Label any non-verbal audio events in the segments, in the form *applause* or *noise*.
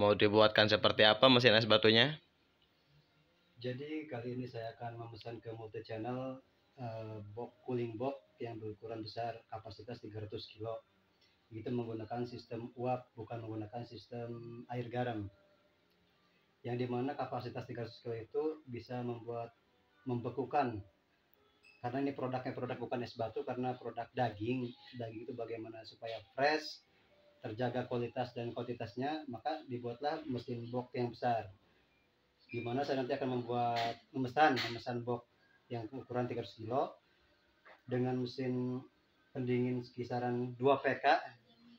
Mau dibuatkan seperti apa mesin es batunya? Jadi kali ini saya akan memesan ke multi channel uh, eh, box cooling box yang berukuran besar kapasitas 300 kilo. Itu menggunakan sistem uap bukan menggunakan sistem air garam. Yang dimana kapasitas 300 kilo itu bisa membuat membekukan karena ini produknya produk bukan es batu karena produk daging daging itu bagaimana supaya fresh terjaga kualitas dan kuantitasnya, maka dibuatlah mesin box yang besar. Di mana saya nanti akan membuat memesan, memesan box yang ukuran 300 kilo dengan mesin pendingin kisaran 2 pk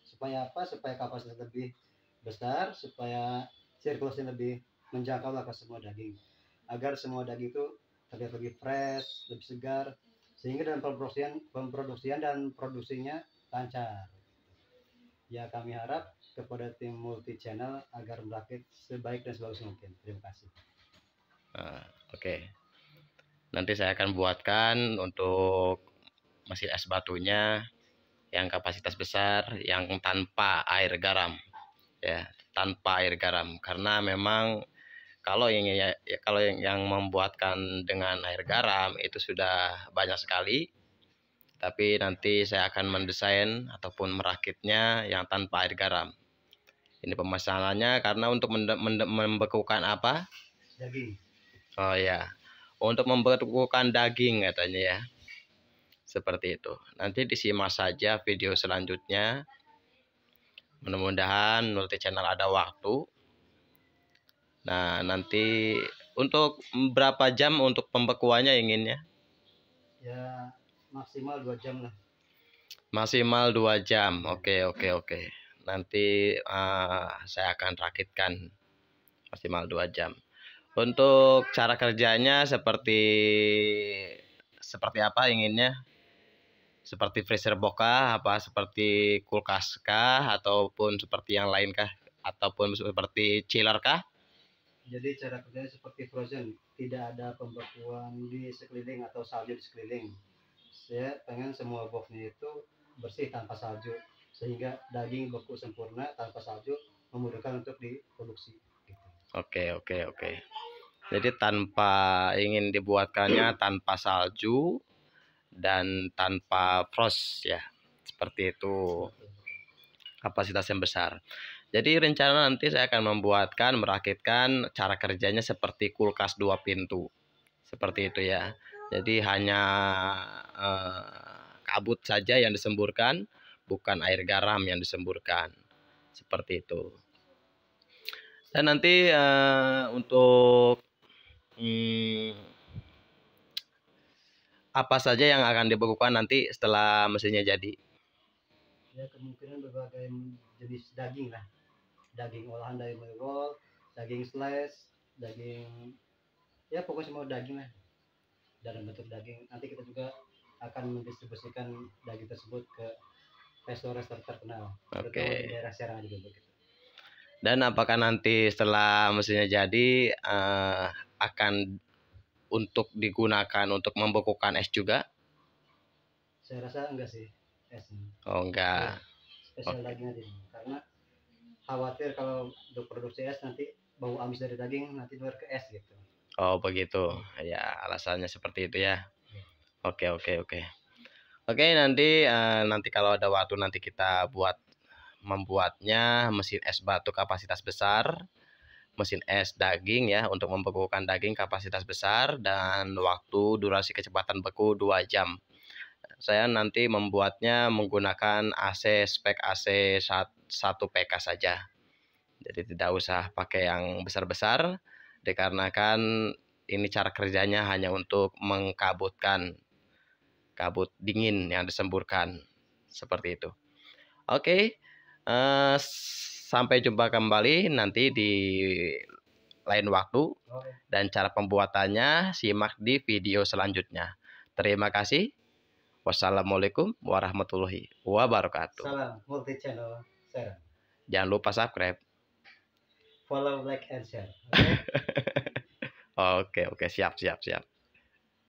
supaya apa? Supaya kapasitas lebih besar, supaya sirkulasi lebih menjangkau ke semua daging. Agar semua daging itu terlihat lebih fresh, lebih segar sehingga dalam pemproduksian pemproduksian dan produksinya lancar. Ya kami harap kepada tim multi channel agar merakit sebaik dan sebagus mungkin. Terima kasih. uh, Oke. Okay. Nanti saya akan buatkan untuk mesin es batunya yang kapasitas besar, yang tanpa air garam, ya tanpa air garam. Karena memang kalau yang ya, ya kalau yang, yang membuatkan dengan air garam itu sudah banyak sekali tapi nanti saya akan mendesain ataupun merakitnya yang tanpa air garam. Ini pemasangannya karena untuk membekukan apa? Daging. Oh ya, untuk membekukan daging katanya ya. Seperti itu. Nanti disimak saja video selanjutnya. Mudah-mudahan multi channel ada waktu. Nah, nanti untuk berapa jam untuk pembekuannya inginnya? Ya, maksimal dua jam lah maksimal dua jam oke okay, oke okay, oke okay. nanti uh, saya akan rakitkan maksimal dua jam untuk cara kerjanya seperti seperti apa inginnya seperti freezer boka apa seperti kulkas kah ataupun seperti yang lain kah ataupun seperti chiller kah jadi cara kerjanya seperti frozen tidak ada pembekuan di sekeliling atau salju di sekeliling saya pengen semua boxnya itu bersih tanpa salju sehingga daging beku sempurna tanpa salju memudahkan untuk diproduksi gitu. Oke, oke, oke. Jadi tanpa ingin dibuatkannya tanpa salju dan tanpa frost ya. Seperti itu. Kapasitas yang besar. Jadi rencana nanti saya akan membuatkan merakitkan cara kerjanya seperti kulkas dua pintu. Seperti itu ya. Jadi hanya e, kabut saja yang disemburkan, bukan air garam yang disemburkan. Seperti itu. Dan nanti uh, untuk hmm, apa saja yang akan dibekukan nanti setelah mesinnya jadi? Ya kemungkinan berbagai jenis daging lah, daging olahan dari merol, daging slice, daging ya pokoknya semua daging lah dalam bentuk daging. Nanti kita juga akan mendistribusikan daging tersebut ke restoran-restoran terkenal okay. di daerah Serang juga begitu. Dan apakah nanti setelah mesinnya jadi uh, akan untuk digunakan untuk membekukan es juga? Saya rasa enggak sih es. Oh enggak. Ya, spesial okay. dagingnya di karena khawatir kalau untuk produksi es nanti bau amis dari daging nanti keluar ke es gitu. Oh begitu, ya alasannya seperti itu ya. Oke oke oke. Oke nanti eh, nanti kalau ada waktu nanti kita buat membuatnya mesin es batu kapasitas besar, mesin es daging ya untuk membekukan daging kapasitas besar dan waktu durasi kecepatan beku 2 jam. Saya nanti membuatnya menggunakan AC spek AC satu PK saja. Jadi tidak usah pakai yang besar-besar dikarenakan ini cara kerjanya hanya untuk mengkabutkan kabut dingin yang disemburkan seperti itu. Oke, uh, sampai jumpa kembali nanti di lain waktu dan cara pembuatannya simak di video selanjutnya. Terima kasih. Wassalamualaikum warahmatullahi wabarakatuh. Salam multi channel. Sarah. Jangan lupa subscribe. Follow, like, and share. *laughs* Oke, okay? oke, okay, okay, siap, siap, siap.